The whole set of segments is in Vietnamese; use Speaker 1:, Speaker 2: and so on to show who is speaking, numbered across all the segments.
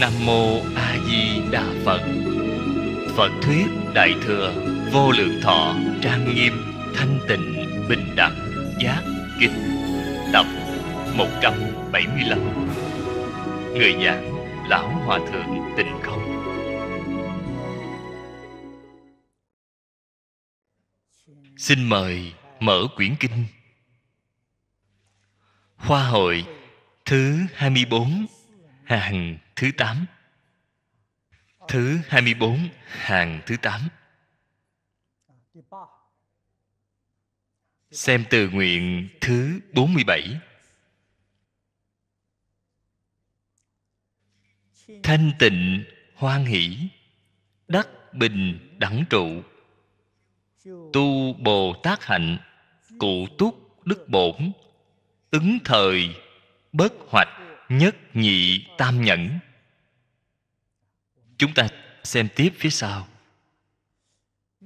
Speaker 1: Nam mô A Di Đà Phật. Phật thuyết Đại thừa vô lượng thọ, trang nghiêm, thanh tịnh, bình đẳng, giác kinh tập 175. Người giảng lão hòa thượng Tịnh Không. Xin mời mở quyển kinh. Hoa hội thứ 24 hàng thứ 8 Thứ 24, hàng thứ 8 Xem từ nguyện thứ 47 Thanh tịnh hoan hỷ Đắc bình đẳng trụ Tu Bồ Tát hạnh Cụ túc đức bổn Ứng thời Bất hoạch nhất nhị tam nhẫn chúng ta xem tiếp phía sau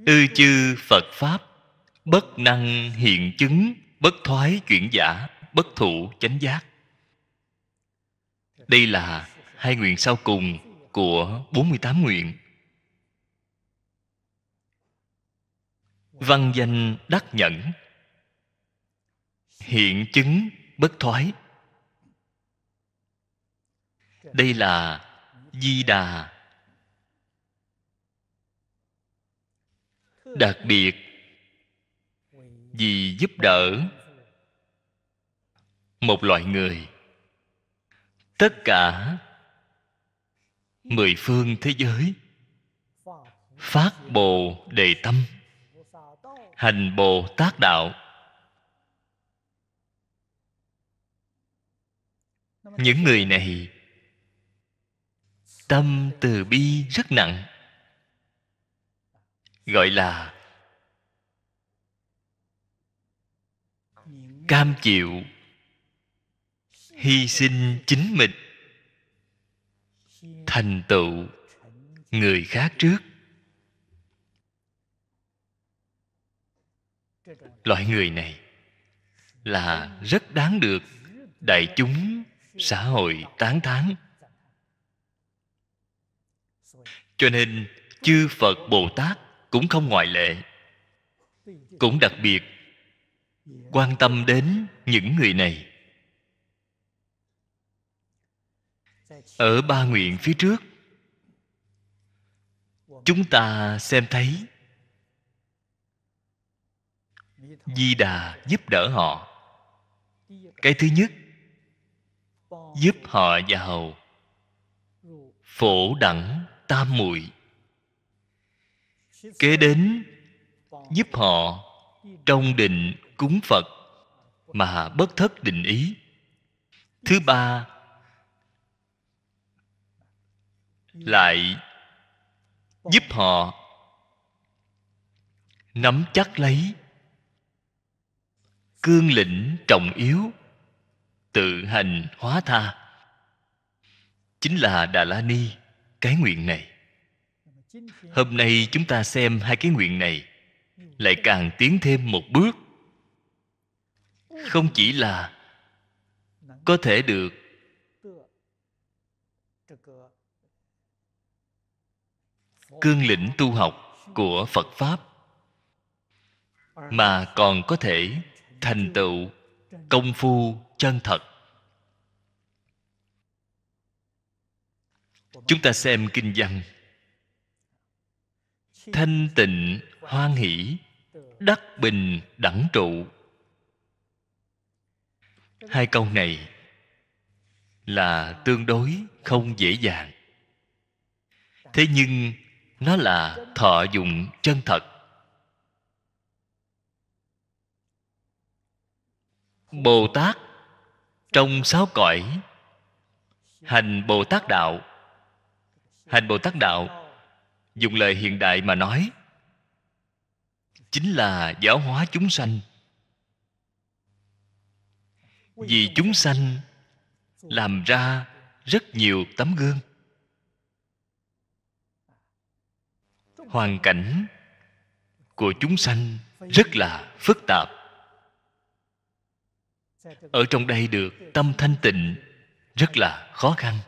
Speaker 1: ư chư phật pháp bất năng hiện chứng bất thoái chuyển giả bất thụ chánh giác đây là hai nguyện sau cùng của 48 nguyện văn danh đắc nhẫn hiện chứng bất thoái đây là di đà đặc biệt vì giúp đỡ một loại người tất cả mười phương thế giới phát bồ đề tâm hành bồ tát đạo những người này tâm từ bi rất nặng gọi là cam chịu hy sinh chính mình thành tựu người khác trước loại người này là rất đáng được đại chúng xã hội tán thán cho nên chư phật bồ tát cũng không ngoại lệ cũng đặc biệt quan tâm đến những người này ở ba nguyện phía trước chúng ta xem thấy di đà giúp đỡ họ cái thứ nhất giúp họ vào phổ đẳng tam muội kế đến giúp họ trong định cúng phật mà bất thất định ý thứ ba lại giúp họ nắm chắc lấy cương lĩnh trọng yếu tự hành hóa tha chính là đà la ni cái nguyện này hôm nay chúng ta xem hai cái nguyện này lại càng tiến thêm một bước không chỉ là có thể được cương lĩnh tu học của phật pháp mà còn có thể thành tựu công phu chân thật chúng ta xem kinh văn thanh tịnh hoan hỷ đắc bình đẳng trụ hai câu này là tương đối không dễ dàng thế nhưng nó là thọ dụng chân thật bồ tát trong sáu cõi hành bồ tát đạo hành bồ tát đạo dùng lời hiện đại mà nói chính là giáo hóa chúng sanh vì chúng sanh làm ra rất nhiều tấm gương hoàn cảnh của chúng sanh rất là phức tạp ở trong đây được tâm thanh tịnh rất là khó khăn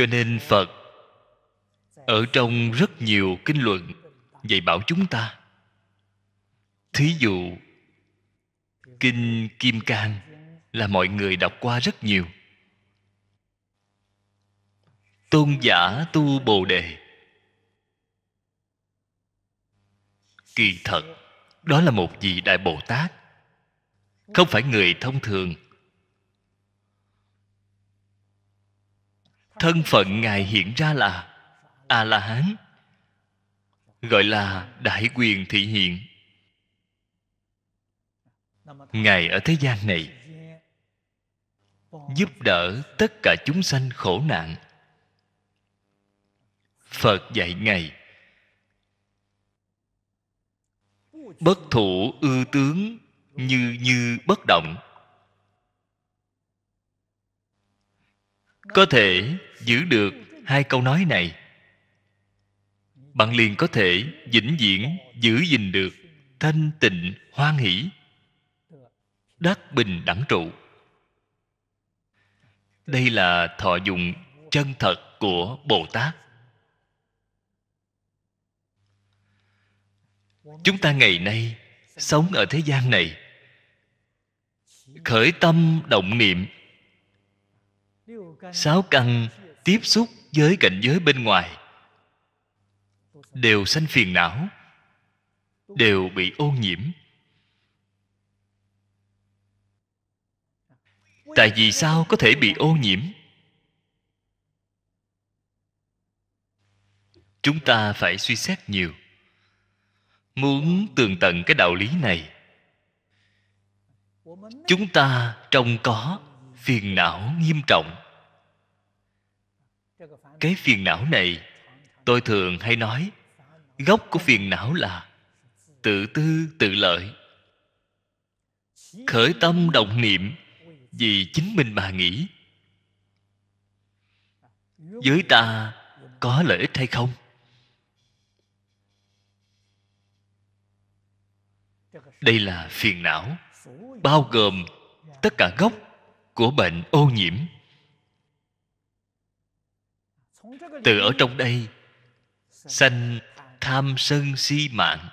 Speaker 1: cho nên phật ở trong rất nhiều kinh luận dạy bảo chúng ta thí dụ kinh kim cang là mọi người đọc qua rất nhiều tôn giả tu bồ đề kỳ thật đó là một vị đại bồ tát không phải người thông thường thân phận ngài hiện ra là a la hán gọi là đại quyền thị hiện ngài ở thế gian này giúp đỡ tất cả chúng sanh khổ nạn phật dạy ngài bất thủ ư tướng như như bất động có thể giữ được hai câu nói này bạn liền có thể vĩnh viễn giữ gìn được thanh tịnh hoan hỷ đắc bình đẳng trụ đây là thọ dụng chân thật của bồ tát chúng ta ngày nay sống ở thế gian này khởi tâm động niệm sáu căn tiếp xúc với cảnh giới bên ngoài đều sanh phiền não đều bị ô nhiễm tại vì sao có thể bị ô nhiễm chúng ta phải suy xét nhiều muốn tường tận cái đạo lý này chúng ta trông có phiền não nghiêm trọng cái phiền não này tôi thường hay nói gốc của phiền não là tự tư tự lợi khởi tâm động niệm vì chính mình mà nghĩ với ta có lợi ích hay không đây là phiền não bao gồm tất cả gốc của bệnh ô nhiễm từ ở trong đây sanh tham sân si mạng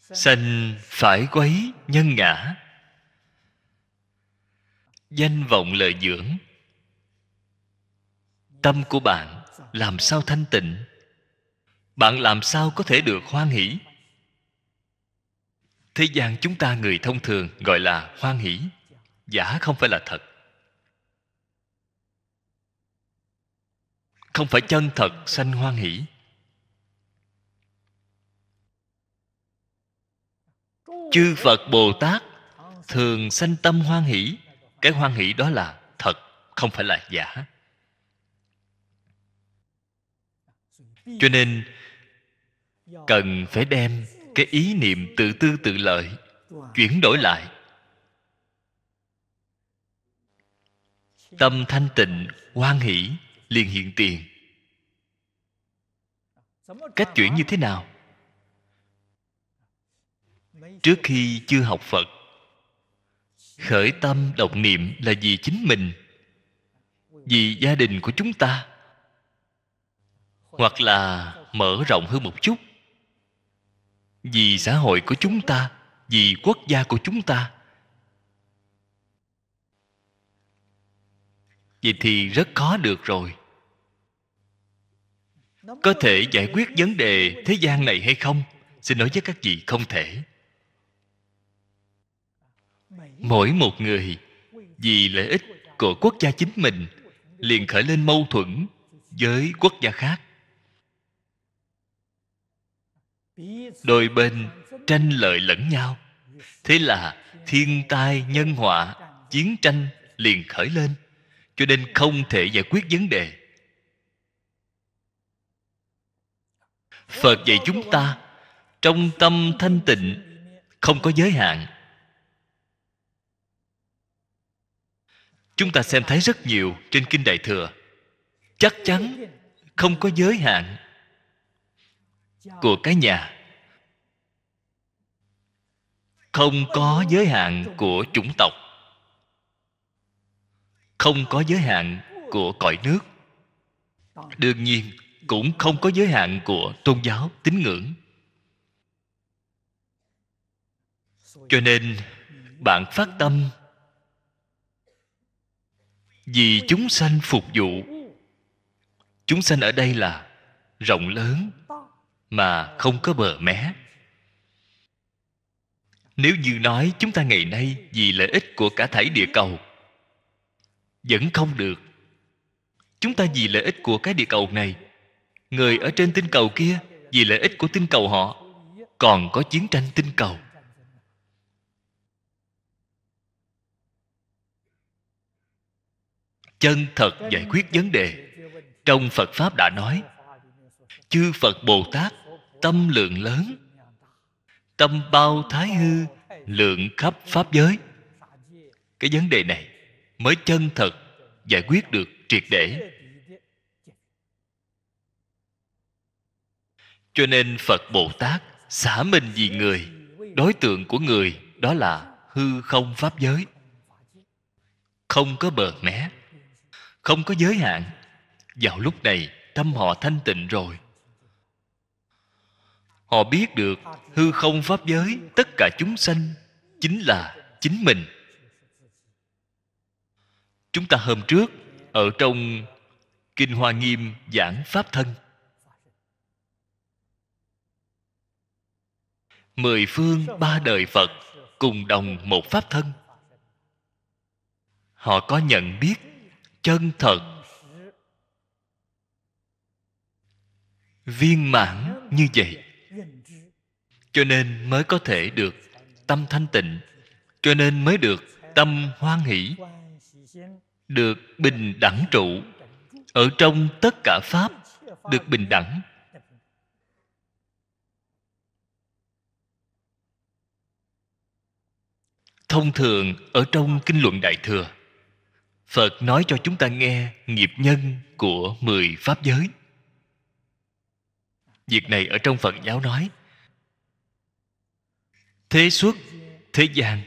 Speaker 1: sanh phải quấy nhân ngã danh vọng lợi dưỡng tâm của bạn làm sao thanh tịnh bạn làm sao có thể được hoan hỷ thế gian chúng ta người thông thường gọi là hoan hỷ giả không phải là thật không phải chân thật sanh hoan hỷ chư phật bồ tát thường sanh tâm hoan hỷ cái hoan hỷ đó là thật không phải là giả cho nên cần phải đem cái ý niệm tự tư tự lợi chuyển đổi lại tâm thanh tịnh hoan hỷ liền hiện tiền cách chuyển như thế nào trước khi chưa học phật khởi tâm động niệm là vì chính mình vì gia đình của chúng ta hoặc là mở rộng hơn một chút vì xã hội của chúng ta vì quốc gia của chúng ta vậy thì rất khó được rồi có thể giải quyết vấn đề thế gian này hay không xin nói với các vị không thể mỗi một người vì lợi ích của quốc gia chính mình liền khởi lên mâu thuẫn với quốc gia khác đôi bên tranh lợi lẫn nhau thế là thiên tai nhân họa chiến tranh liền khởi lên cho nên không thể giải quyết vấn đề phật dạy chúng ta trong tâm thanh tịnh không có giới hạn chúng ta xem thấy rất nhiều trên kinh đại thừa chắc chắn không có giới hạn của cái nhà không có giới hạn của chủng tộc không có giới hạn của cõi nước đương nhiên cũng không có giới hạn của tôn giáo tín ngưỡng cho nên bạn phát tâm vì chúng sanh phục vụ chúng sanh ở đây là rộng lớn mà không có bờ mé nếu như nói chúng ta ngày nay vì lợi ích của cả thảy địa cầu vẫn không được chúng ta vì lợi ích của cái địa cầu này người ở trên tinh cầu kia vì lợi ích của tinh cầu họ còn có chiến tranh tinh cầu chân thật giải quyết vấn đề trong phật pháp đã nói chư phật bồ tát tâm lượng lớn tâm bao thái hư lượng khắp pháp giới cái vấn đề này mới chân thật giải quyết được triệt để cho nên phật bồ tát xả mình vì người đối tượng của người đó là hư không pháp giới không có bờ mé không có giới hạn vào lúc này tâm họ thanh tịnh rồi họ biết được hư không pháp giới tất cả chúng sanh chính là chính mình chúng ta hôm trước ở trong kinh hoa nghiêm giảng pháp thân mười phương ba đời phật cùng đồng một pháp thân họ có nhận biết chân thật viên mãn như vậy cho nên mới có thể được tâm thanh tịnh cho nên mới được tâm hoan hỷ được bình đẳng trụ ở trong tất cả pháp được bình đẳng thông thường ở trong kinh luận đại thừa phật nói cho chúng ta nghe nghiệp nhân của mười pháp giới việc này ở trong phật giáo nói thế xuất thế gian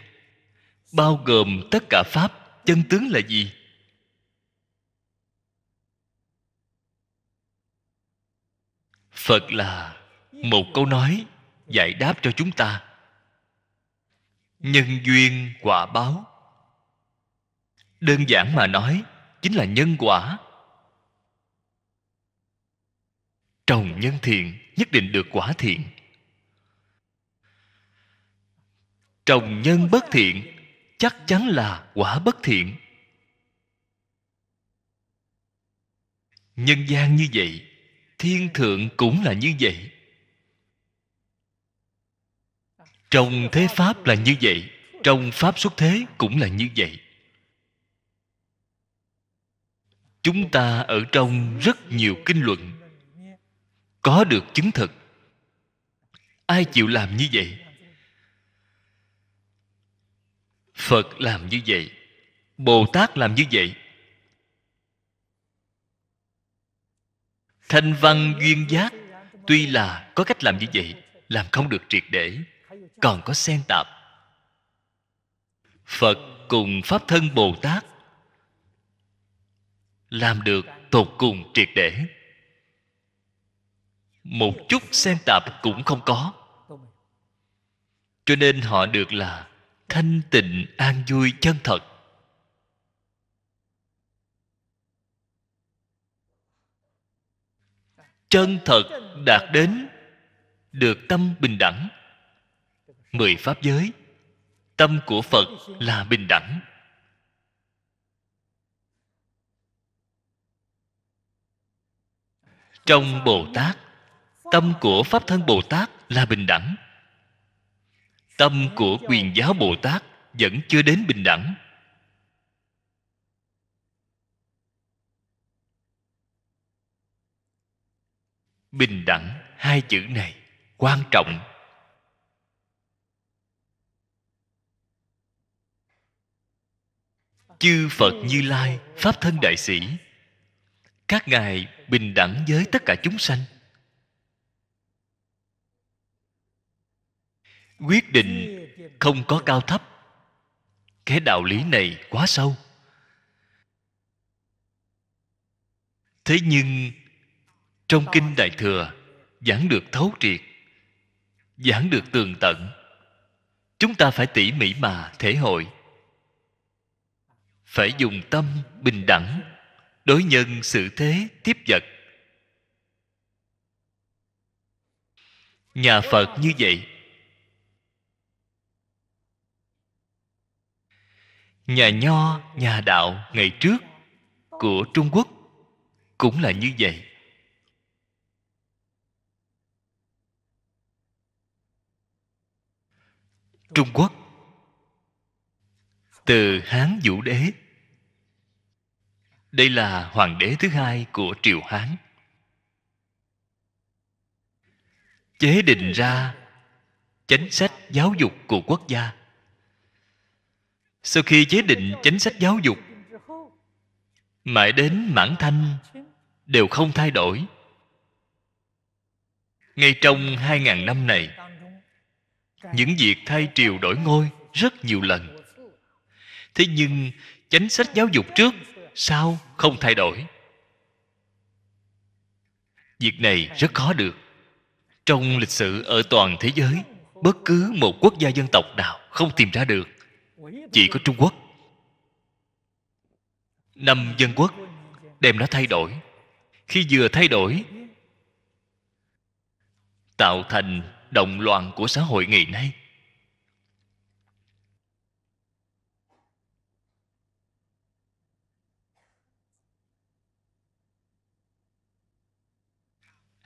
Speaker 1: bao gồm tất cả pháp chân tướng là gì phật là một câu nói giải đáp cho chúng ta nhân duyên quả báo đơn giản mà nói chính là nhân quả trồng nhân thiện nhất định được quả thiện trồng nhân bất thiện chắc chắn là quả bất thiện nhân gian như vậy thiên thượng cũng là như vậy trong thế pháp là như vậy trong pháp xuất thế cũng là như vậy chúng ta ở trong rất nhiều kinh luận có được chứng thực ai chịu làm như vậy phật làm như vậy bồ tát làm như vậy thanh văn duyên giác tuy là có cách làm như vậy làm không được triệt để còn có xen tạp phật cùng pháp thân bồ tát làm được tột cùng triệt để một chút xen tạp cũng không có cho nên họ được là thanh tịnh an vui chân thật chân thật đạt đến được tâm bình đẳng mười pháp giới tâm của phật là bình đẳng trong bồ tát tâm của pháp thân bồ tát là bình đẳng tâm của quyền giáo bồ tát vẫn chưa đến bình đẳng bình đẳng hai chữ này quan trọng chư phật như lai pháp thân đại sĩ các ngài bình đẳng với tất cả chúng sanh quyết định không có cao thấp cái đạo lý này quá sâu thế nhưng trong kinh đại thừa giảng được thấu triệt giảng được tường tận chúng ta phải tỉ mỉ mà thể hội phải dùng tâm bình đẳng đối nhân sự thế tiếp vật nhà phật như vậy nhà nho nhà đạo ngày trước của trung quốc cũng là như vậy trung quốc từ hán vũ đế đây là hoàng đế thứ hai của triều hán chế định ra chính sách giáo dục của quốc gia sau khi chế định chính sách giáo dục mãi đến mãn thanh đều không thay đổi ngay trong hai ngàn năm này những việc thay triều đổi ngôi rất nhiều lần thế nhưng chính sách giáo dục trước sao không thay đổi việc này rất khó được trong lịch sử ở toàn thế giới bất cứ một quốc gia dân tộc nào không tìm ra được chỉ có trung quốc năm dân quốc đem nó thay đổi khi vừa thay đổi tạo thành động loạn của xã hội ngày nay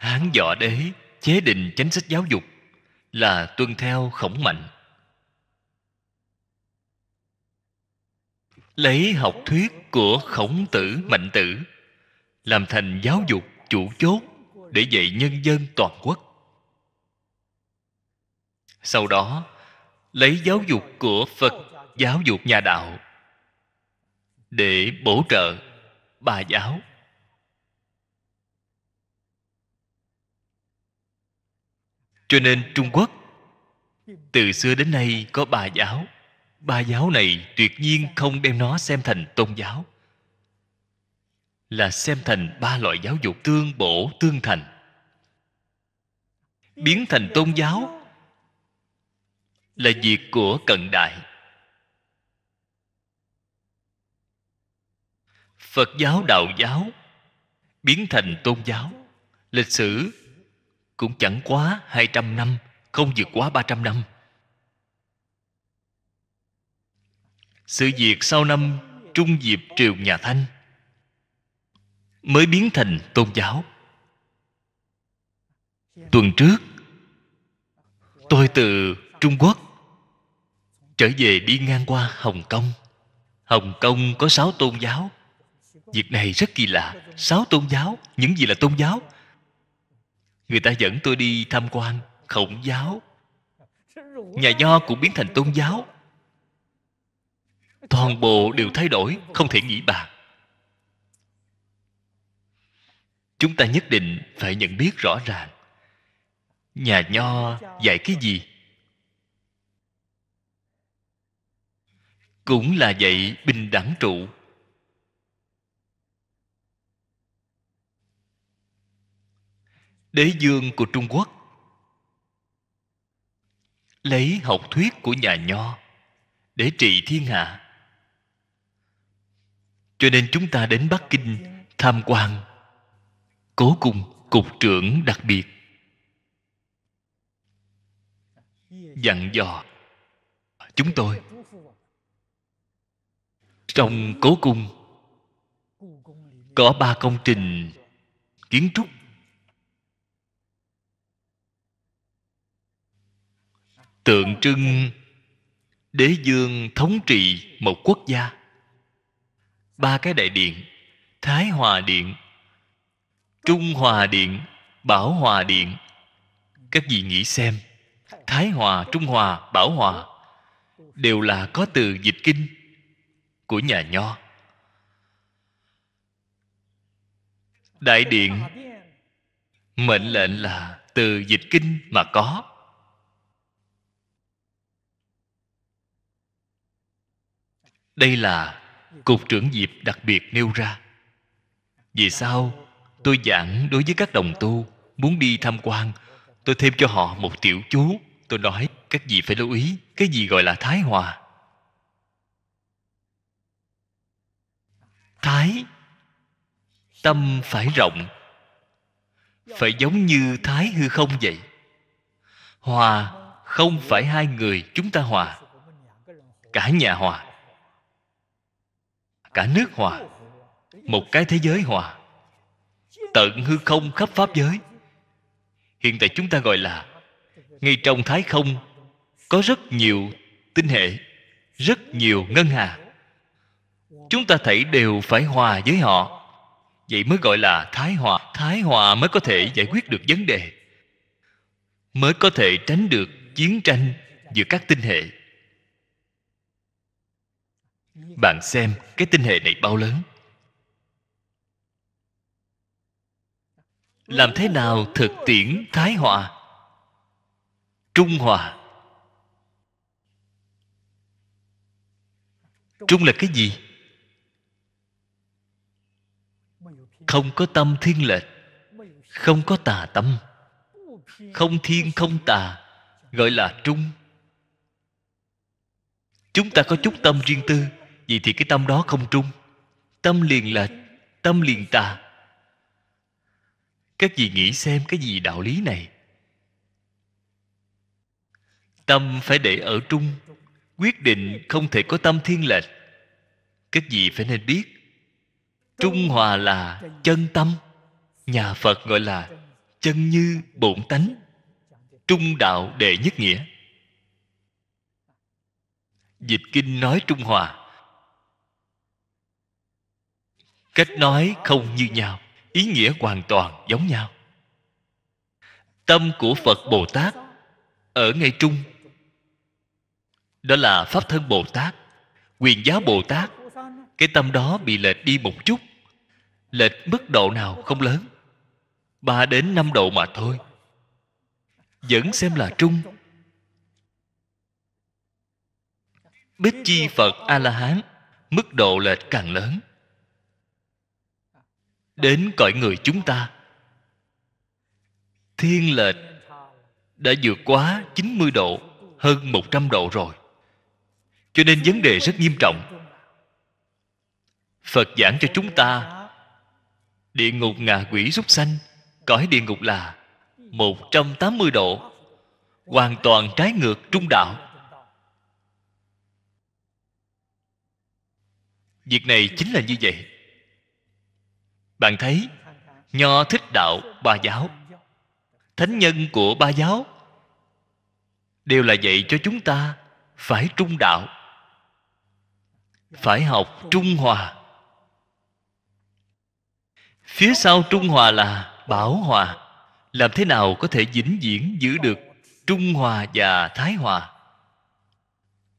Speaker 1: hán võ đế chế định chính sách giáo dục là tuân theo khổng mạnh lấy học thuyết của khổng tử mạnh tử làm thành giáo dục chủ chốt để dạy nhân dân toàn quốc sau đó lấy giáo dục của phật giáo dục nhà đạo để bổ trợ bà giáo cho nên trung quốc từ xưa đến nay có ba giáo ba giáo này tuyệt nhiên không đem nó xem thành tôn giáo là xem thành ba loại giáo dục tương bổ tương thành biến thành tôn giáo là việc của cận đại phật giáo đạo giáo biến thành tôn giáo lịch sử cũng chẳng quá 200 năm, không vượt quá 300 năm. Sự việc sau năm trung diệp triều nhà Thanh mới biến thành tôn giáo. Tuần trước, tôi từ Trung Quốc trở về đi ngang qua Hồng Kông. Hồng Kông có sáu tôn giáo. Việc này rất kỳ lạ. Sáu tôn giáo, những gì là tôn giáo? người ta dẫn tôi đi tham quan khổng giáo nhà nho cũng biến thành tôn giáo toàn bộ đều thay đổi không thể nghĩ bàn chúng ta nhất định phải nhận biết rõ ràng nhà nho dạy cái gì cũng là dạy bình đẳng trụ đế dương của trung quốc lấy học thuyết của nhà nho để trị thiên hạ cho nên chúng ta đến bắc kinh tham quan cố cùng cục trưởng đặc biệt dặn dò chúng tôi trong cố cung có ba công trình kiến trúc tượng trưng đế dương thống trị một quốc gia ba cái đại điện thái hòa điện trung hòa điện bảo hòa điện các vị nghĩ xem thái hòa trung hòa bảo hòa đều là có từ dịch kinh của nhà nho đại điện mệnh lệnh là từ dịch kinh mà có đây là cục trưởng diệp đặc biệt nêu ra vì sao tôi giảng đối với các đồng tu muốn đi tham quan tôi thêm cho họ một tiểu chú tôi nói các vị phải lưu ý cái gì gọi là thái hòa thái tâm phải rộng phải giống như thái hư không vậy hòa không phải hai người chúng ta hòa cả nhà hòa cả nước hòa một cái thế giới hòa tận hư không khắp pháp giới hiện tại chúng ta gọi là ngay trong thái không có rất nhiều tinh hệ rất nhiều ngân hà chúng ta thấy đều phải hòa với họ vậy mới gọi là thái hòa thái hòa mới có thể giải quyết được vấn đề mới có thể tránh được chiến tranh giữa các tinh hệ bạn xem cái tinh hệ này bao lớn làm thế nào thực tiễn thái hòa trung hòa trung là cái gì không có tâm thiên lệch không có tà tâm không thiên không tà gọi là trung chúng ta có chút tâm riêng tư vậy thì cái tâm đó không trung tâm liền là tâm liền tà các vị nghĩ xem cái gì đạo lý này tâm phải để ở trung quyết định không thể có tâm thiên lệch các vị phải nên biết trung hòa là chân tâm nhà phật gọi là chân như bổn tánh trung đạo đệ nhất nghĩa dịch kinh nói trung hòa cách nói không như nhau ý nghĩa hoàn toàn giống nhau tâm của phật bồ tát ở ngay trung đó là pháp thân bồ tát quyền giáo bồ tát cái tâm đó bị lệch đi một chút lệch mức độ nào không lớn ba đến năm độ mà thôi vẫn xem là trung bích chi phật a la hán mức độ lệch càng lớn đến cõi người chúng ta thiên lệch đã vượt quá 90 độ hơn 100 độ rồi cho nên vấn đề rất nghiêm trọng phật giảng cho chúng ta địa ngục ngạ quỷ súc sanh cõi địa ngục là 180 độ hoàn toàn trái ngược trung đạo việc này chính là như vậy bạn thấy nho thích đạo ba giáo thánh nhân của ba giáo đều là dạy cho chúng ta phải trung đạo phải học trung hòa phía sau trung hòa là bảo hòa làm thế nào có thể vĩnh viễn giữ được trung hòa và thái hòa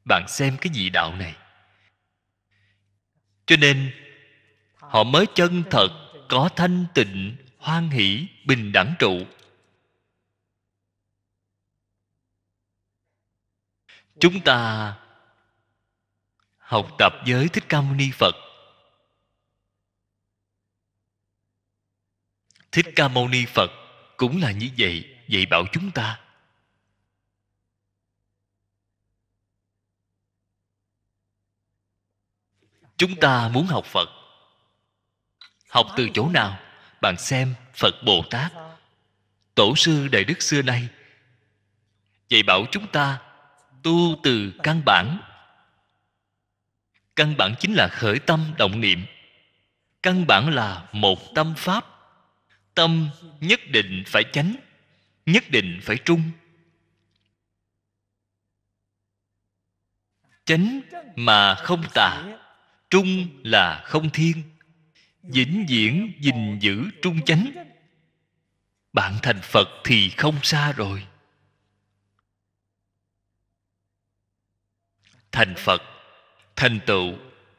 Speaker 1: bạn xem cái gì đạo này cho nên họ mới chân thật có thanh tịnh hoan hỷ bình đẳng trụ chúng ta học tập với thích ca mâu ni phật thích ca mâu ni phật cũng là như vậy dạy bảo chúng ta chúng ta muốn học phật học từ chỗ nào bạn xem phật bồ tát tổ sư đại đức xưa nay dạy bảo chúng ta tu từ căn bản căn bản chính là khởi tâm động niệm căn bản là một tâm pháp tâm nhất định phải chánh nhất định phải trung chánh mà không tà trung là không thiên vĩnh viễn gìn giữ trung chánh bạn thành phật thì không xa rồi thành phật thành tựu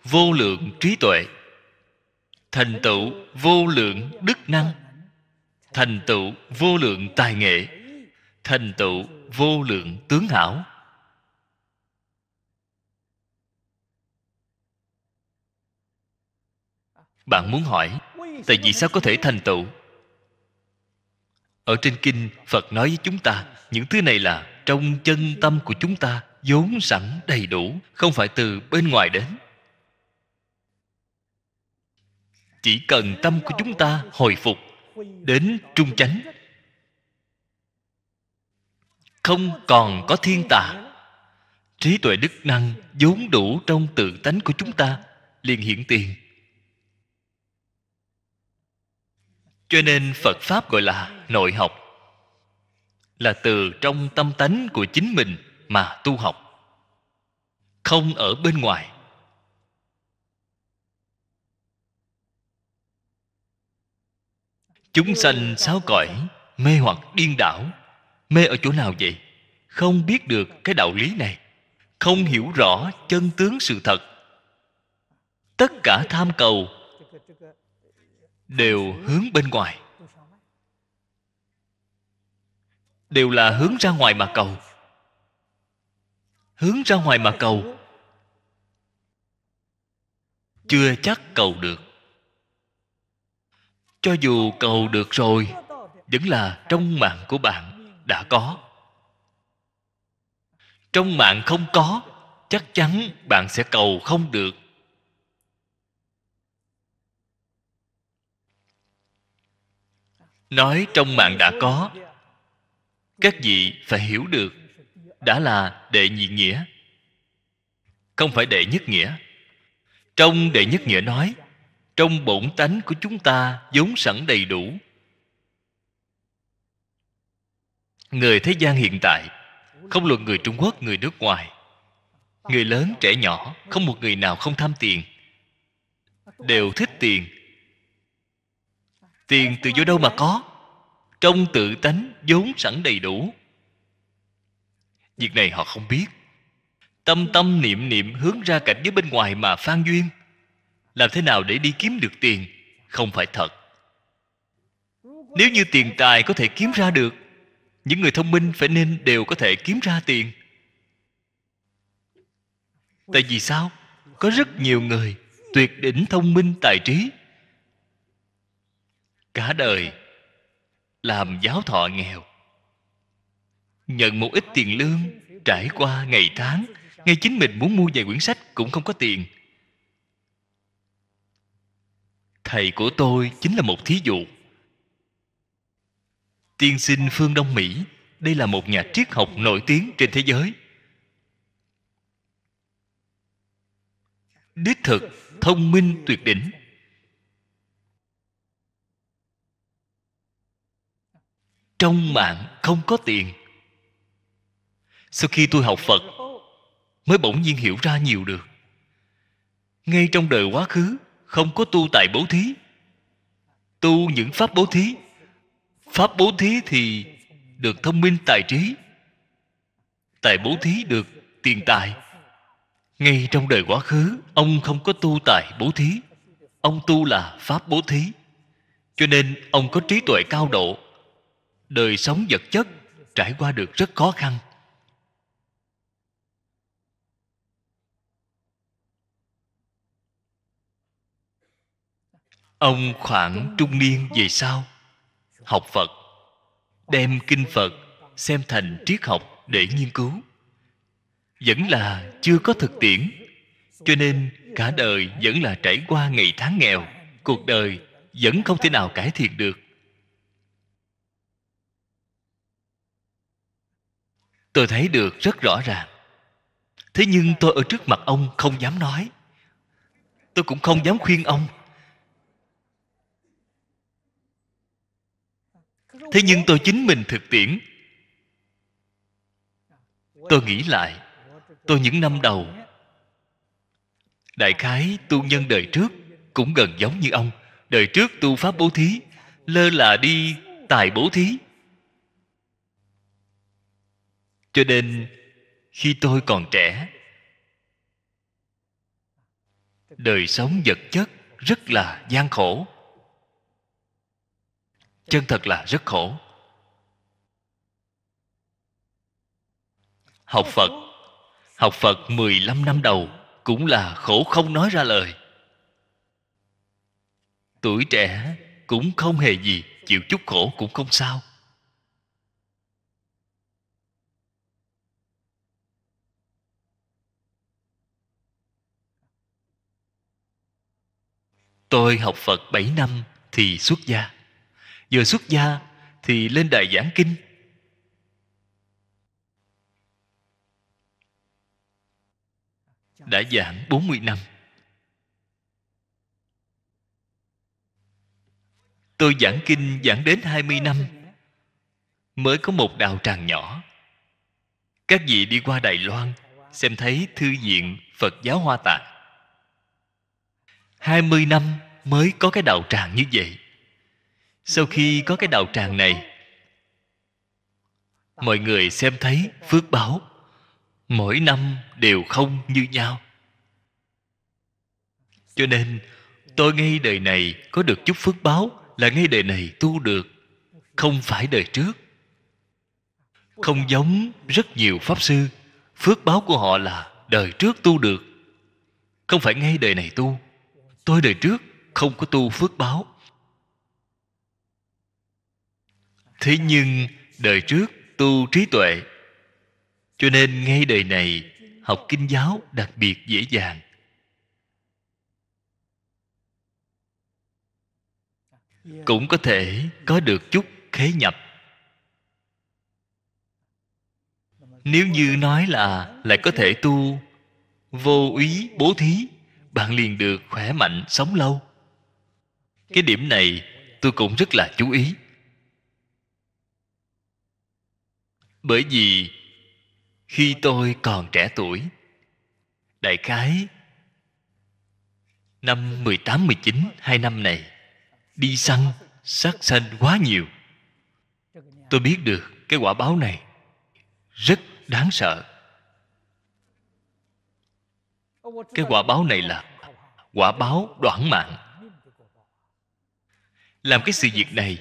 Speaker 1: vô lượng trí tuệ thành tựu vô lượng đức năng thành tựu vô lượng tài nghệ thành tựu vô lượng tướng hảo bạn muốn hỏi tại vì sao có thể thành tựu ở trên kinh phật nói với chúng ta những thứ này là trong chân tâm của chúng ta vốn sẵn đầy đủ không phải từ bên ngoài đến chỉ cần tâm của chúng ta hồi phục đến trung chánh không còn có thiên tà trí tuệ đức năng vốn đủ trong tự tánh của chúng ta liền hiện tiền cho nên phật pháp gọi là nội học là từ trong tâm tánh của chính mình mà tu học không ở bên ngoài chúng sanh sáu cõi mê hoặc điên đảo mê ở chỗ nào vậy không biết được cái đạo lý này không hiểu rõ chân tướng sự thật tất cả tham cầu đều hướng bên ngoài đều là hướng ra ngoài mà cầu hướng ra ngoài mà cầu chưa chắc cầu được cho dù cầu được rồi vẫn là trong mạng của bạn đã có trong mạng không có chắc chắn bạn sẽ cầu không được nói trong mạng đã có các vị phải hiểu được đã là đệ nhị nghĩa không phải đệ nhất nghĩa trong đệ nhất nghĩa nói trong bổn tánh của chúng ta vốn sẵn đầy đủ người thế gian hiện tại không luận người trung quốc người nước ngoài người lớn trẻ nhỏ không một người nào không tham tiền đều thích tiền tiền từ vô đâu mà có trong tự tánh vốn sẵn đầy đủ việc này họ không biết tâm tâm niệm niệm hướng ra cảnh giới bên ngoài mà phan duyên làm thế nào để đi kiếm được tiền không phải thật nếu như tiền tài có thể kiếm ra được những người thông minh phải nên đều có thể kiếm ra tiền tại vì sao có rất nhiều người tuyệt đỉnh thông minh tài trí cả đời làm giáo thọ nghèo nhận một ít tiền lương trải qua ngày tháng ngay chính mình muốn mua vài quyển sách cũng không có tiền thầy của tôi chính là một thí dụ tiên sinh phương đông mỹ đây là một nhà triết học nổi tiếng trên thế giới đích thực thông minh tuyệt đỉnh trong mạng không có tiền sau khi tôi học phật mới bỗng nhiên hiểu ra nhiều được ngay trong đời quá khứ không có tu tại bố thí tu những pháp bố thí pháp bố thí thì được thông minh tài trí tại bố thí được tiền tài ngay trong đời quá khứ ông không có tu tại bố thí ông tu là pháp bố thí cho nên ông có trí tuệ cao độ đời sống vật chất trải qua được rất khó khăn ông khoảng trung niên về sau học phật đem kinh phật xem thành triết học để nghiên cứu vẫn là chưa có thực tiễn cho nên cả đời vẫn là trải qua ngày tháng nghèo cuộc đời vẫn không thể nào cải thiện được tôi thấy được rất rõ ràng thế nhưng tôi ở trước mặt ông không dám nói tôi cũng không dám khuyên ông thế nhưng tôi chính mình thực tiễn tôi nghĩ lại tôi những năm đầu đại khái tu nhân đời trước cũng gần giống như ông đời trước tu pháp bố thí lơ là đi tài bố thí cho nên khi tôi còn trẻ đời sống vật chất rất là gian khổ chân thật là rất khổ học phật học phật 15 năm đầu cũng là khổ không nói ra lời tuổi trẻ cũng không hề gì chịu chút khổ cũng không sao Tôi học Phật 7 năm thì xuất gia. Vừa xuất gia thì lên đài giảng kinh. Đã giảng 40 năm. Tôi giảng kinh giảng đến 20 năm Mới có một đạo tràng nhỏ Các vị đi qua Đài Loan Xem thấy thư viện Phật giáo Hoa Tạng 20 năm mới có cái đạo tràng như vậy sau khi có cái đạo tràng này mọi người xem thấy phước báo mỗi năm đều không như nhau cho nên tôi ngay đời này có được chút phước báo là ngay đời này tu được không phải đời trước không giống rất nhiều pháp sư phước báo của họ là đời trước tu được không phải ngay đời này tu tôi đời trước không có tu phước báo thế nhưng đời trước tu trí tuệ cho nên ngay đời này học kinh giáo đặc biệt dễ dàng cũng có thể có được chút khế nhập nếu như nói là lại có thể tu vô úy bố thí bạn liền được khỏe mạnh sống lâu cái điểm này tôi cũng rất là chú ý bởi vì khi tôi còn trẻ tuổi đại khái năm 18 19 hai năm này đi săn sát sanh quá nhiều tôi biết được cái quả báo này rất đáng sợ cái quả báo này là quả báo đoạn mạng làm cái sự việc này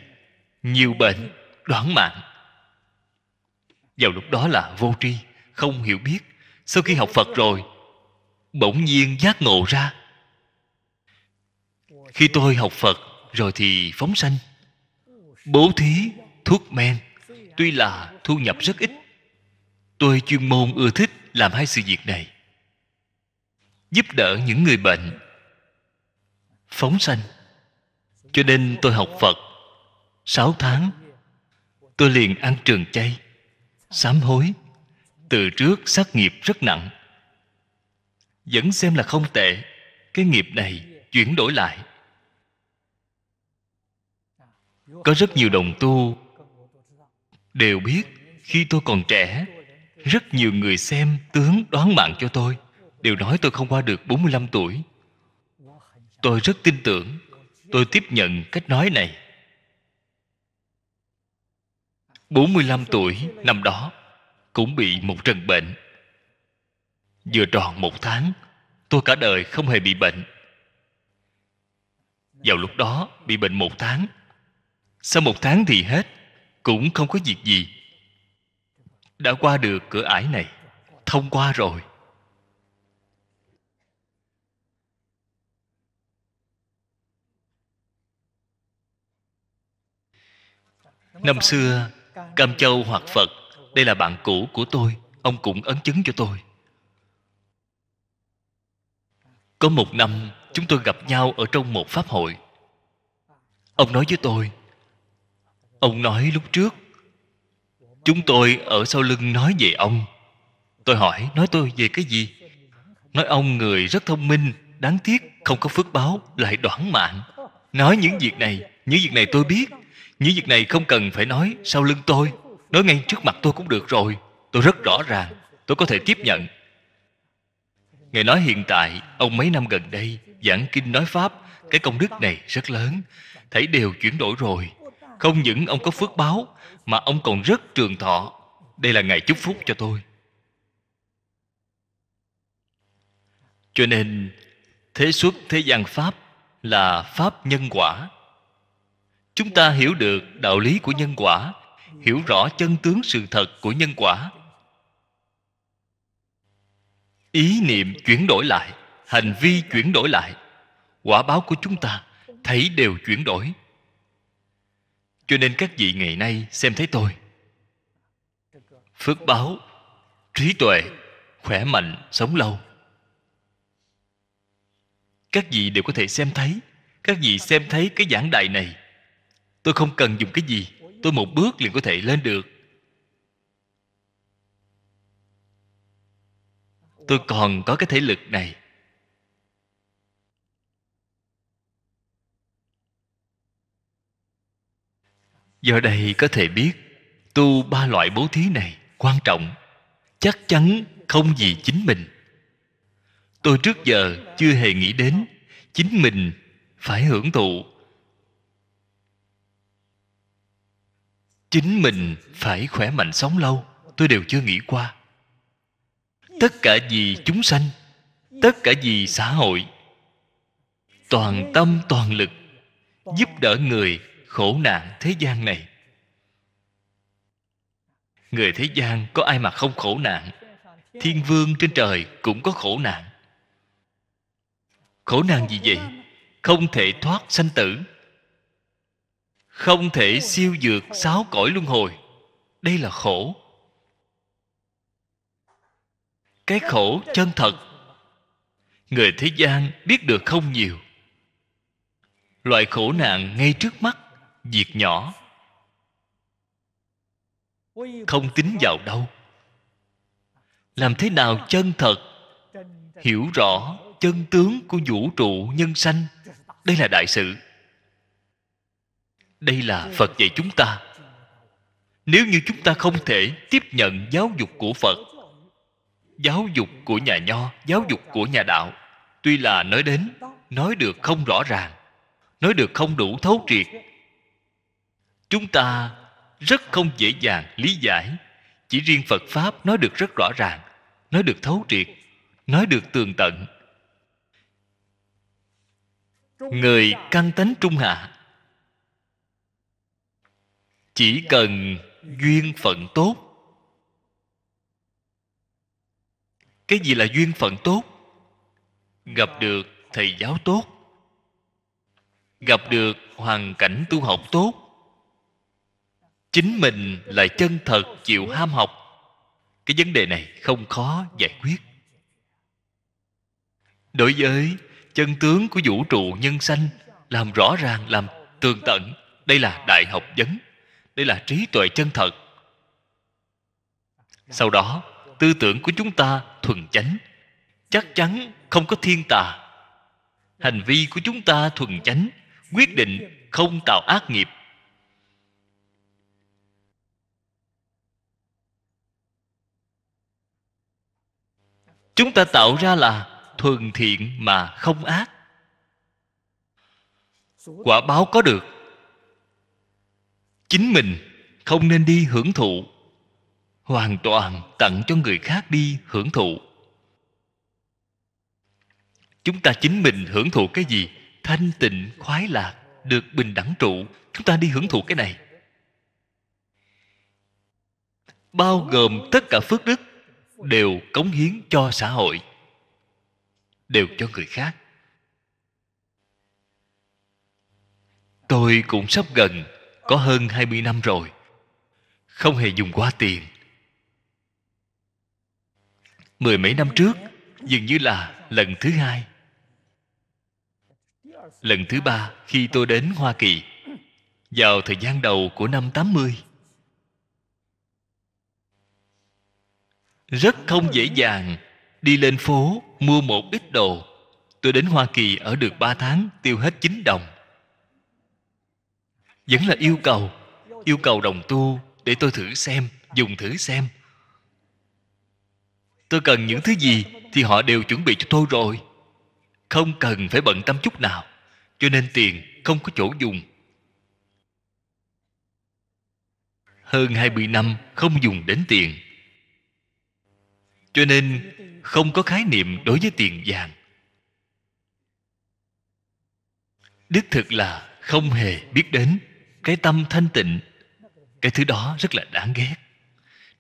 Speaker 1: nhiều bệnh đoạn mạng vào lúc đó là vô tri không hiểu biết sau khi học phật rồi bỗng nhiên giác ngộ ra khi tôi học phật rồi thì phóng sanh bố thí thuốc men tuy là thu nhập rất ít tôi chuyên môn ưa thích làm hai sự việc này giúp đỡ những người bệnh phóng sanh cho nên tôi học phật sáu tháng tôi liền ăn trường chay sám hối từ trước sát nghiệp rất nặng vẫn xem là không tệ cái nghiệp này chuyển đổi lại có rất nhiều đồng tu đều biết khi tôi còn trẻ rất nhiều người xem tướng đoán mạng cho tôi đều nói tôi không qua được 45 tuổi. Tôi rất tin tưởng, tôi tiếp nhận cách nói này. 45 tuổi năm đó cũng bị một trận bệnh. Vừa tròn một tháng, tôi cả đời không hề bị bệnh. Vào lúc đó bị bệnh một tháng. Sau một tháng thì hết, cũng không có việc gì. Đã qua được cửa ải này, thông qua rồi. năm xưa cam châu hoặc phật đây là bạn cũ của tôi ông cũng ấn chứng cho tôi có một năm chúng tôi gặp nhau ở trong một pháp hội ông nói với tôi ông nói lúc trước chúng tôi ở sau lưng nói về ông tôi hỏi nói tôi về cái gì nói ông người rất thông minh đáng tiếc không có phước báo lại đoản mạng nói những việc này những việc này tôi biết những việc này không cần phải nói sau lưng tôi nói ngay trước mặt tôi cũng được rồi tôi rất rõ ràng tôi có thể tiếp nhận ngài nói hiện tại ông mấy năm gần đây giảng kinh nói pháp cái công đức này rất lớn thấy đều chuyển đổi rồi không những ông có phước báo mà ông còn rất trường thọ đây là ngày chúc phúc cho tôi cho nên thế xuất thế gian pháp là pháp nhân quả chúng ta hiểu được đạo lý của nhân quả hiểu rõ chân tướng sự thật của nhân quả ý niệm chuyển đổi lại hành vi chuyển đổi lại quả báo của chúng ta thấy đều chuyển đổi cho nên các vị ngày nay xem thấy tôi phước báo trí tuệ khỏe mạnh sống lâu các vị đều có thể xem thấy các vị xem thấy cái giảng đài này tôi không cần dùng cái gì tôi một bước liền có thể lên được tôi còn có cái thể lực này do đây có thể biết tu ba loại bố thí này quan trọng chắc chắn không vì chính mình tôi trước giờ chưa hề nghĩ đến chính mình phải hưởng thụ chính mình phải khỏe mạnh sống lâu tôi đều chưa nghĩ qua tất cả vì chúng sanh tất cả vì xã hội toàn tâm toàn lực giúp đỡ người khổ nạn thế gian này người thế gian có ai mà không khổ nạn thiên vương trên trời cũng có khổ nạn khổ nạn gì vậy không thể thoát sanh tử không thể siêu dược sáu cõi luân hồi đây là khổ cái khổ chân thật người thế gian biết được không nhiều loại khổ nạn ngay trước mắt việc nhỏ không tính vào đâu làm thế nào chân thật hiểu rõ chân tướng của vũ trụ nhân sanh đây là đại sự đây là ừ. phật dạy chúng ta nếu như chúng ta không thể tiếp nhận giáo dục của phật giáo dục của nhà nho giáo dục của nhà đạo tuy là nói đến nói được không rõ ràng nói được không đủ thấu triệt chúng ta rất không dễ dàng lý giải chỉ riêng phật pháp nói được rất rõ ràng nói được thấu triệt nói được tường tận người căn tánh trung hạ chỉ cần duyên phận tốt cái gì là duyên phận tốt gặp được thầy giáo tốt gặp được hoàn cảnh tu học tốt chính mình là chân thật chịu ham học cái vấn đề này không khó giải quyết đối với chân tướng của vũ trụ nhân sanh làm rõ ràng làm tường tận đây là đại học vấn đây là trí tuệ chân thật sau đó tư tưởng của chúng ta thuần chánh chắc chắn không có thiên tà hành vi của chúng ta thuần chánh quyết định không tạo ác nghiệp chúng ta tạo ra là thuần thiện mà không ác quả báo có được chính mình không nên đi hưởng thụ hoàn toàn tặng cho người khác đi hưởng thụ chúng ta chính mình hưởng thụ cái gì thanh tịnh khoái lạc được bình đẳng trụ chúng ta đi hưởng thụ cái này bao gồm tất cả phước đức đều cống hiến cho xã hội đều cho người khác tôi cũng sắp gần có hơn 20 năm rồi. Không hề dùng qua tiền. Mười mấy năm trước, dường như là lần thứ hai. Lần thứ ba khi tôi đến Hoa Kỳ vào thời gian đầu của năm 80. Rất không dễ dàng đi lên phố mua một ít đồ. Tôi đến Hoa Kỳ ở được 3 tháng tiêu hết 9 đồng vẫn là yêu cầu yêu cầu đồng tu để tôi thử xem dùng thử xem tôi cần những thứ gì thì họ đều chuẩn bị cho tôi rồi không cần phải bận tâm chút nào cho nên tiền không có chỗ dùng hơn 20 năm không dùng đến tiền cho nên không có khái niệm đối với tiền vàng đích thực là không hề biết đến cái tâm thanh tịnh cái thứ đó rất là đáng ghét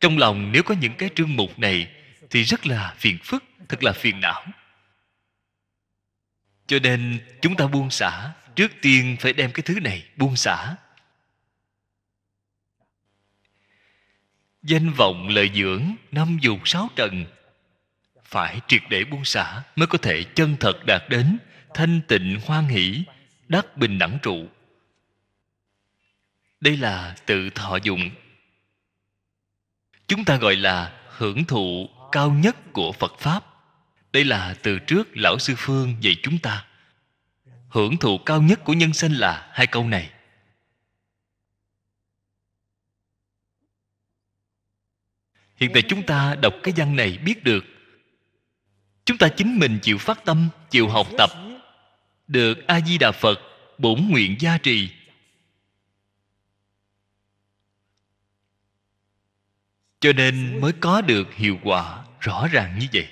Speaker 1: trong lòng nếu có những cái trương mục này thì rất là phiền phức thật là phiền não cho nên chúng ta buông xả trước tiên phải đem cái thứ này buông xả danh vọng lợi dưỡng năm dục sáu trần phải triệt để buông xả mới có thể chân thật đạt đến thanh tịnh hoan hỷ đắc bình đẳng trụ đây là tự thọ dụng chúng ta gọi là hưởng thụ cao nhất của phật pháp đây là từ trước lão sư phương dạy chúng ta hưởng thụ cao nhất của nhân sinh là hai câu này hiện tại chúng ta đọc cái văn này biết được chúng ta chính mình chịu phát tâm chịu học tập được a di đà phật bổn nguyện gia trì cho nên mới có được hiệu quả rõ ràng như vậy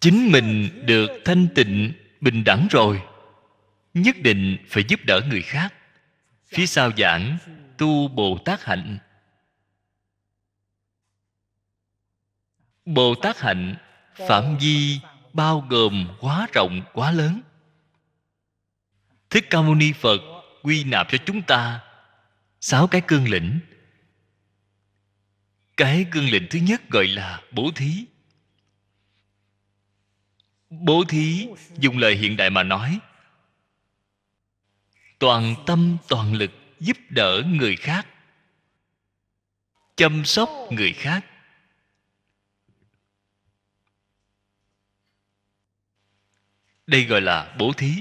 Speaker 1: chính mình được thanh tịnh bình đẳng rồi nhất định phải giúp đỡ người khác phía sau giảng tu bồ tát hạnh bồ tát hạnh phạm vi bao gồm quá rộng quá lớn Thích Ca Mâu Ni Phật quy nạp cho chúng ta sáu cái cương lĩnh. Cái cương lĩnh thứ nhất gọi là bố thí. Bố thí dùng lời hiện đại mà nói toàn tâm toàn lực giúp đỡ người khác chăm sóc người khác đây gọi là bố thí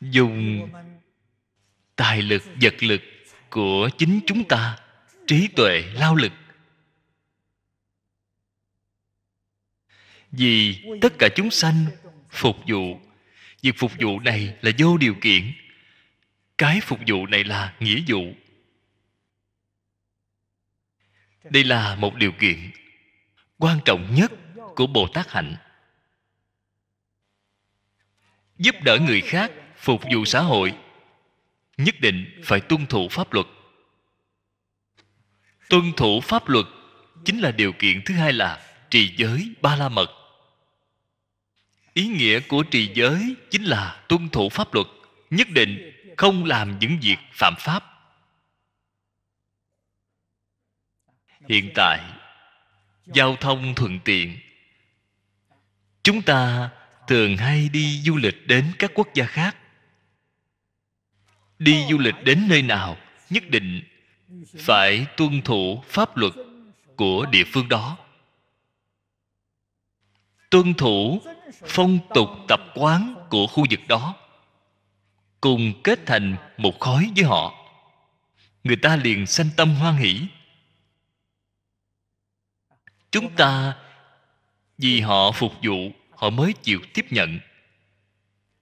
Speaker 1: dùng tài lực vật lực của chính chúng ta trí tuệ lao lực vì tất cả chúng sanh phục vụ việc phục vụ này là vô điều kiện cái phục vụ này là nghĩa vụ đây là một điều kiện quan trọng nhất của bồ tát hạnh giúp đỡ người khác phục vụ xã hội nhất định phải tuân thủ pháp luật tuân thủ pháp luật chính là điều kiện thứ hai là trì giới ba la mật ý nghĩa của trì giới chính là tuân thủ pháp luật nhất định không làm những việc phạm pháp hiện tại giao thông thuận tiện chúng ta thường hay đi du lịch đến các quốc gia khác đi du lịch đến nơi nào nhất định phải tuân thủ pháp luật của địa phương đó tuân thủ phong tục tập quán của khu vực đó cùng kết thành một khói với họ người ta liền sanh tâm hoan hỷ chúng ta vì họ phục vụ họ mới chịu tiếp nhận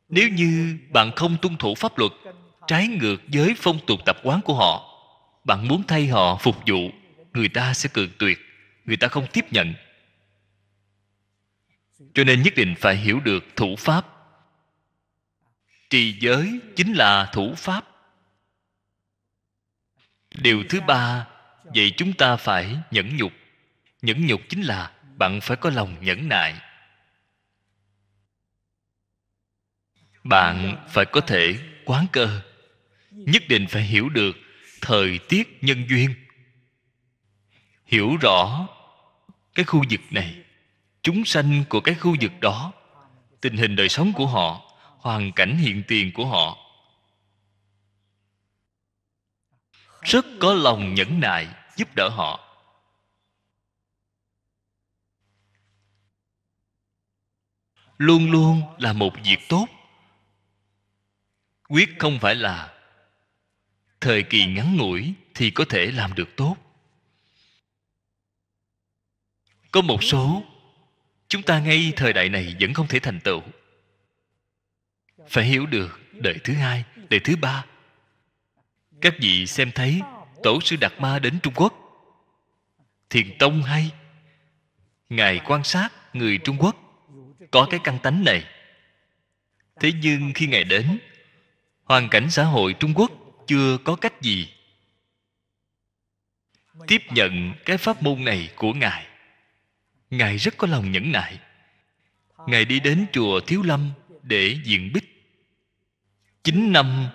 Speaker 1: nếu như bạn không tuân thủ pháp luật trái ngược với phong tục tập quán của họ bạn muốn thay họ phục vụ người ta sẽ cự tuyệt người ta không tiếp nhận cho nên nhất định phải hiểu được thủ pháp trì giới chính là thủ pháp điều thứ ba vậy chúng ta phải nhẫn nhục nhẫn nhục chính là bạn phải có lòng nhẫn nại bạn phải có thể quán cơ nhất định phải hiểu được thời tiết nhân duyên hiểu rõ cái khu vực này chúng sanh của cái khu vực đó tình hình đời sống của họ hoàn cảnh hiện tiền của họ rất có lòng nhẫn nại giúp đỡ họ luôn luôn là một việc tốt quyết không phải là thời kỳ ngắn ngủi thì có thể làm được tốt có một số chúng ta ngay thời đại này vẫn không thể thành tựu phải hiểu được đời thứ hai đời thứ ba các vị xem thấy tổ sư đạt ma đến trung quốc thiền tông hay ngài quan sát người trung quốc có cái căn tánh này thế nhưng khi ngài đến hoàn cảnh xã hội trung quốc chưa có cách gì tiếp nhận cái pháp môn này của ngài ngài rất có lòng nhẫn nại ngài đi đến chùa thiếu lâm để diện bích chín năm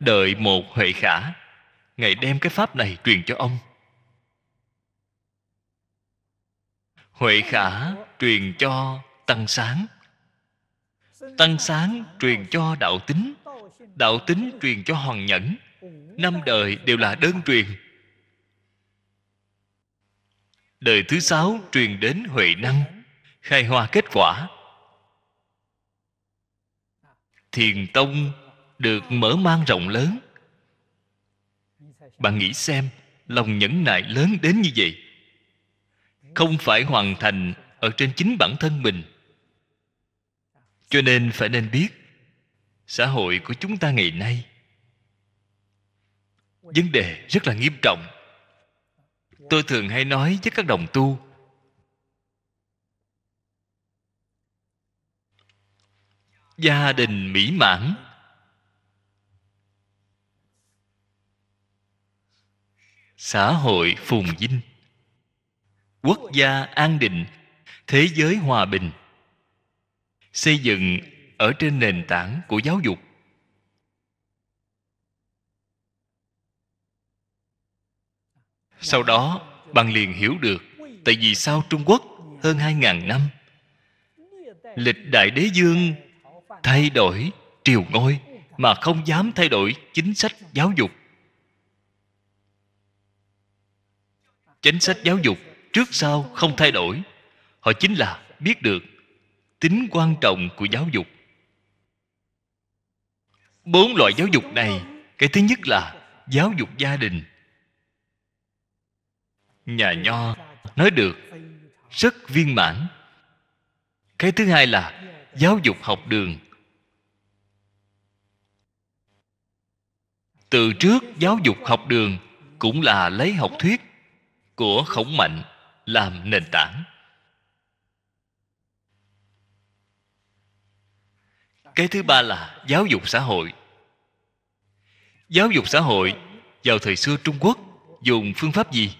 Speaker 1: đợi một huệ khả ngài đem cái pháp này truyền cho ông huệ khả truyền cho tăng sáng tăng sáng truyền cho đạo tính đạo tính truyền cho hoàng nhẫn năm đời đều là đơn truyền đời thứ sáu truyền đến huệ năng khai hoa kết quả thiền tông được mở mang rộng lớn bạn nghĩ xem lòng nhẫn nại lớn đến như vậy không phải hoàn thành ở trên chính bản thân mình cho nên phải nên biết xã hội của chúng ta ngày nay vấn đề rất là nghiêm trọng tôi thường hay nói với các đồng tu gia đình mỹ mãn xã hội phồn vinh quốc gia an định thế giới hòa bình xây dựng ở trên nền tảng của giáo dục Dạ. sau đó bạn liền hiểu được tại vì sao trung quốc hơn 2.000 năm lịch đại đế dương thay đổi triều ngôi mà không dám thay đổi chính sách giáo dục chính sách giáo dục trước sau không thay đổi họ chính là biết được tính quan trọng của giáo dục bốn loại giáo dục này cái thứ nhất là giáo dục gia đình nhà nho nói được rất viên mãn cái thứ hai là giáo dục học đường từ trước giáo dục học đường cũng là lấy học thuyết của khổng mạnh làm nền tảng cái thứ ba là giáo dục xã hội giáo dục xã hội vào thời xưa trung quốc dùng phương pháp gì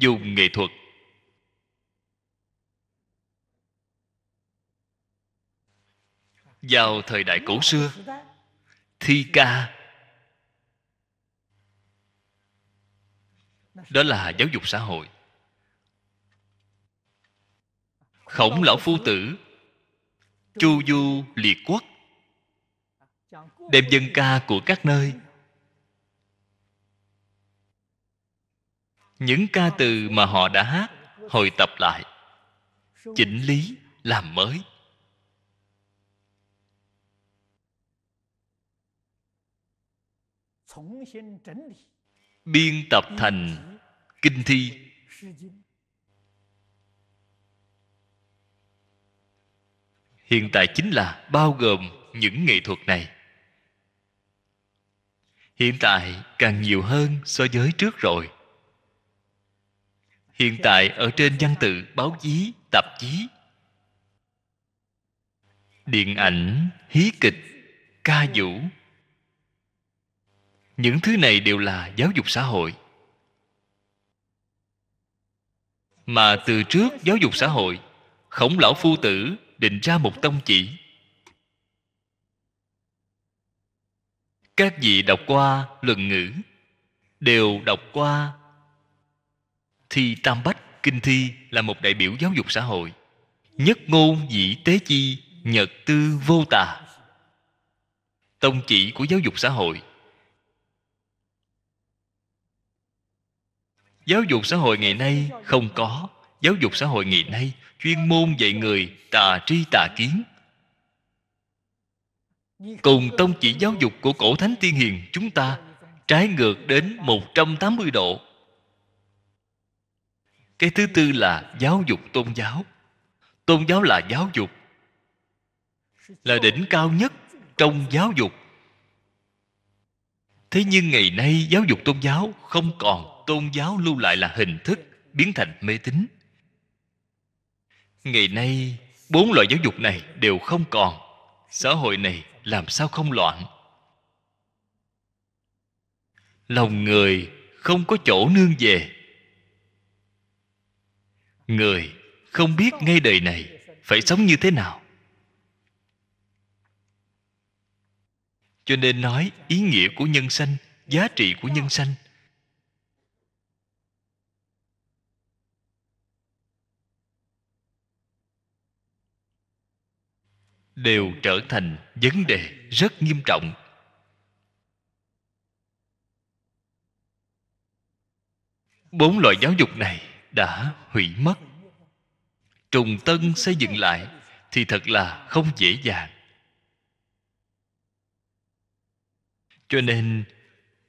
Speaker 1: dùng nghệ thuật vào thời đại cổ xưa thi ca đó là giáo dục xã hội khổng lão phu tử chu du liệt quốc đem dân ca của các nơi những ca từ mà họ đã hát hồi tập lại chỉnh lý làm mới biên tập thành kinh thi hiện tại chính là bao gồm những nghệ thuật này hiện tại càng nhiều hơn so với trước rồi hiện tại ở trên văn tự báo chí tạp chí điện ảnh hí kịch ca vũ những thứ này đều là giáo dục xã hội mà từ trước giáo dục xã hội khổng lão phu tử định ra một tông chỉ các vị đọc qua luận ngữ đều đọc qua Thi Tam Bách Kinh Thi là một đại biểu giáo dục xã hội Nhất ngôn dĩ tế chi Nhật tư vô tà Tông chỉ của giáo dục xã hội Giáo dục xã hội ngày nay không có Giáo dục xã hội ngày nay Chuyên môn dạy người tà tri tà kiến Cùng tông chỉ giáo dục của cổ thánh tiên hiền chúng ta Trái ngược đến 180 độ cái thứ tư là giáo dục tôn giáo tôn giáo là giáo dục là đỉnh cao nhất trong giáo dục thế nhưng ngày nay giáo dục tôn giáo không còn tôn giáo lưu lại là hình thức biến thành mê tín ngày nay bốn loại giáo dục này đều không còn xã hội này làm sao không loạn lòng người không có chỗ nương về người không biết ngay đời này phải sống như thế nào cho nên nói ý nghĩa của nhân sanh giá trị của nhân sanh đều trở thành vấn đề rất nghiêm trọng bốn loại giáo dục này đã hủy mất trùng tân xây dựng lại thì thật là không dễ dàng cho nên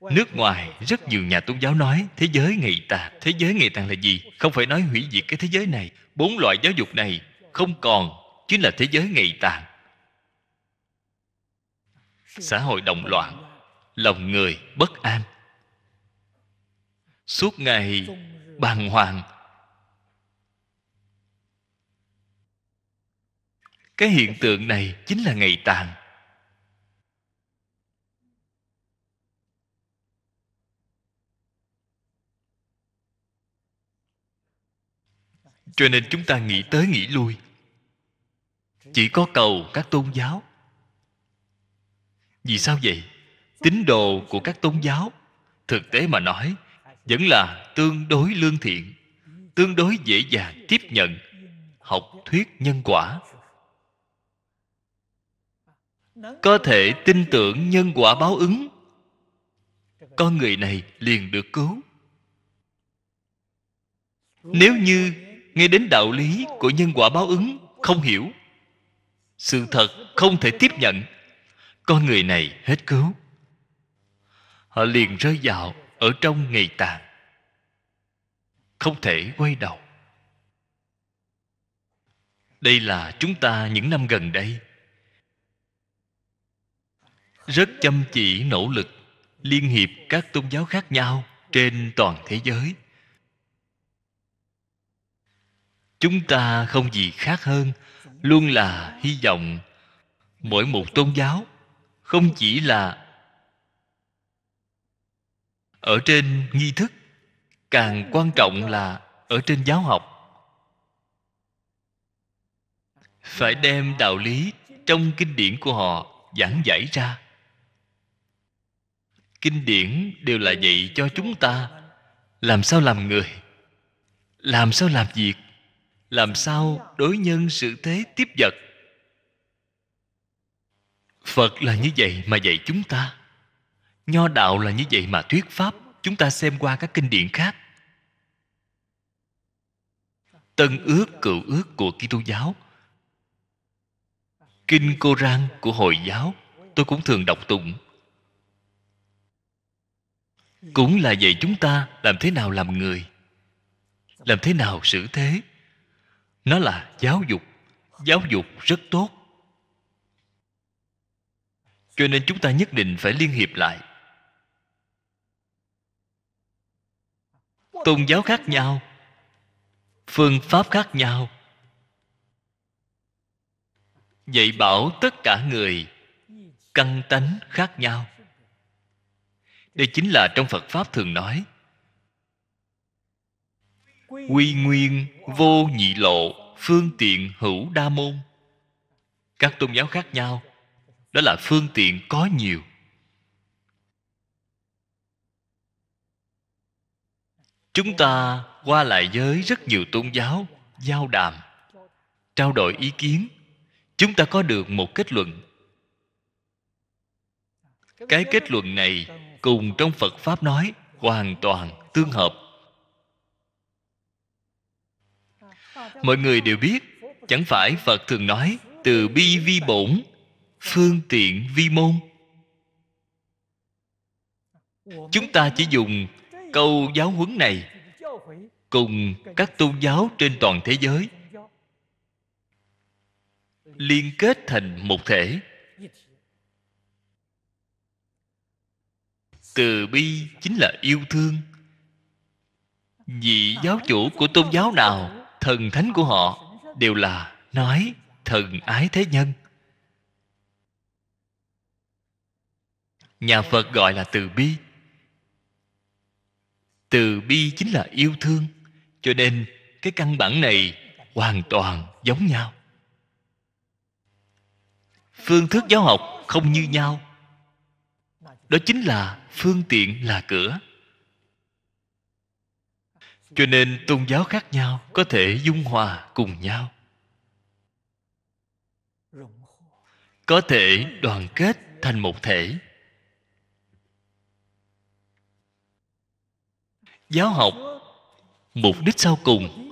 Speaker 1: nước ngoài rất nhiều nhà tôn giáo nói thế giới ngày tàn thế giới ngày tàn là gì không phải nói hủy diệt cái thế giới này bốn loại giáo dục này không còn chính là thế giới ngày tàn xã hội động loạn lòng người bất an suốt ngày bàng hoàng cái hiện tượng này chính là ngày tàn cho nên chúng ta nghĩ tới nghĩ lui chỉ có cầu các tôn giáo vì sao vậy tín đồ của các tôn giáo thực tế mà nói vẫn là tương đối lương thiện tương đối dễ dàng tiếp nhận học thuyết nhân quả có thể tin tưởng nhân quả báo ứng con người này liền được cứu nếu như nghe đến đạo lý của nhân quả báo ứng không hiểu sự thật không thể tiếp nhận con người này hết cứu họ liền rơi vào ở trong ngày tàn không thể quay đầu đây là chúng ta những năm gần đây rất chăm chỉ nỗ lực liên hiệp các tôn giáo khác nhau trên toàn thế giới chúng ta không gì khác hơn luôn là hy vọng mỗi một tôn giáo không chỉ là ở trên nghi thức càng quan trọng là ở trên giáo học phải đem đạo lý trong kinh điển của họ giảng giải ra kinh điển đều là dạy cho chúng ta làm sao làm người làm sao làm việc làm sao đối nhân sự thế tiếp vật phật là như vậy mà dạy chúng ta Nho đạo là như vậy mà thuyết pháp Chúng ta xem qua các kinh điển khác Tân ước cựu ước của Kitô giáo Kinh Koran của Hồi giáo Tôi cũng thường đọc tụng Cũng là dạy chúng ta làm thế nào làm người Làm thế nào xử thế Nó là giáo dục Giáo dục rất tốt Cho nên chúng ta nhất định phải liên hiệp lại tôn giáo khác nhau phương pháp khác nhau dạy bảo tất cả người căn tánh khác nhau đây chính là trong phật pháp thường nói quy nguyên vô nhị lộ phương tiện hữu đa môn các tôn giáo khác nhau đó là phương tiện có nhiều chúng ta qua lại với rất nhiều tôn giáo giao đàm trao đổi ý kiến chúng ta có được một kết luận cái kết luận này cùng trong phật pháp nói hoàn toàn tương hợp mọi người đều biết chẳng phải phật thường nói từ bi vi bổn phương tiện vi môn chúng ta chỉ dùng câu giáo huấn này cùng các tôn giáo trên toàn thế giới liên kết thành một thể từ bi chính là yêu thương vị giáo chủ của tôn giáo nào thần thánh của họ đều là nói thần ái thế nhân nhà phật gọi là từ bi từ bi chính là yêu thương cho nên cái căn bản này hoàn toàn giống nhau phương thức giáo học không như nhau đó chính là phương tiện là cửa cho nên tôn giáo khác nhau có thể dung hòa cùng nhau có thể đoàn kết thành một thể giáo học mục đích sau cùng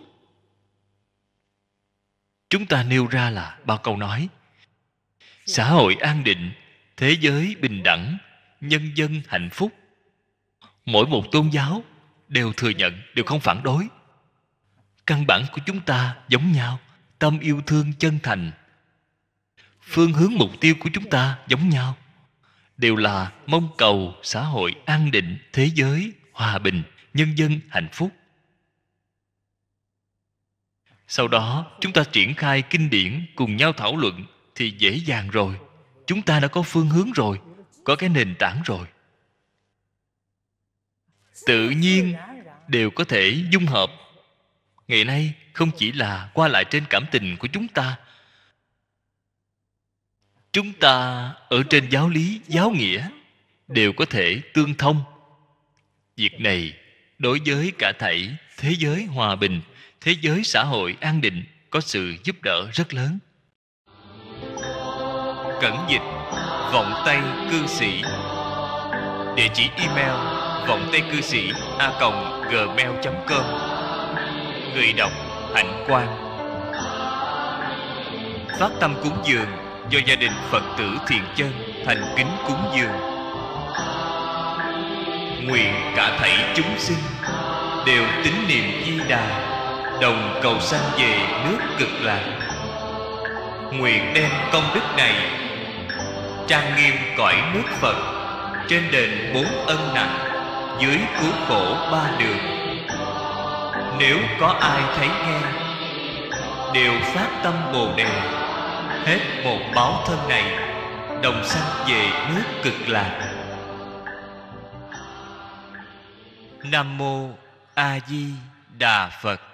Speaker 1: chúng ta nêu ra là bao câu nói xã hội an định thế giới bình đẳng nhân dân hạnh phúc mỗi một tôn giáo đều thừa nhận đều không phản đối căn bản của chúng ta giống nhau tâm yêu thương chân thành phương hướng mục tiêu của chúng ta giống nhau đều là mong cầu xã hội an định thế giới hòa bình nhân dân hạnh phúc sau đó chúng ta triển khai kinh điển cùng nhau thảo luận thì dễ dàng rồi chúng ta đã có phương hướng rồi có cái nền tảng rồi tự nhiên đều có thể dung hợp ngày nay không chỉ là qua lại trên cảm tình của chúng ta chúng ta ở trên giáo lý giáo nghĩa đều có thể tương thông việc này đối với cả thảy thế giới hòa bình thế giới xã hội an định có sự giúp đỡ rất lớn cẩn dịch vọng tay cư sĩ địa chỉ email vọng tay cư sĩ a gmail com người đọc hạnh quang phát tâm cúng dường do gia đình phật tử thiện chân thành kính cúng dường nguyện cả thảy chúng sinh đều tín niệm di đà đồng cầu sanh về nước cực lạc nguyện đem công đức này trang nghiêm cõi nước phật trên đền bốn ân nặng dưới cứu khổ ba đường nếu có ai thấy nghe đều phát tâm bồ đề hết một báo thân này đồng sanh về nước cực lạc Nam mô A Di Đà Phật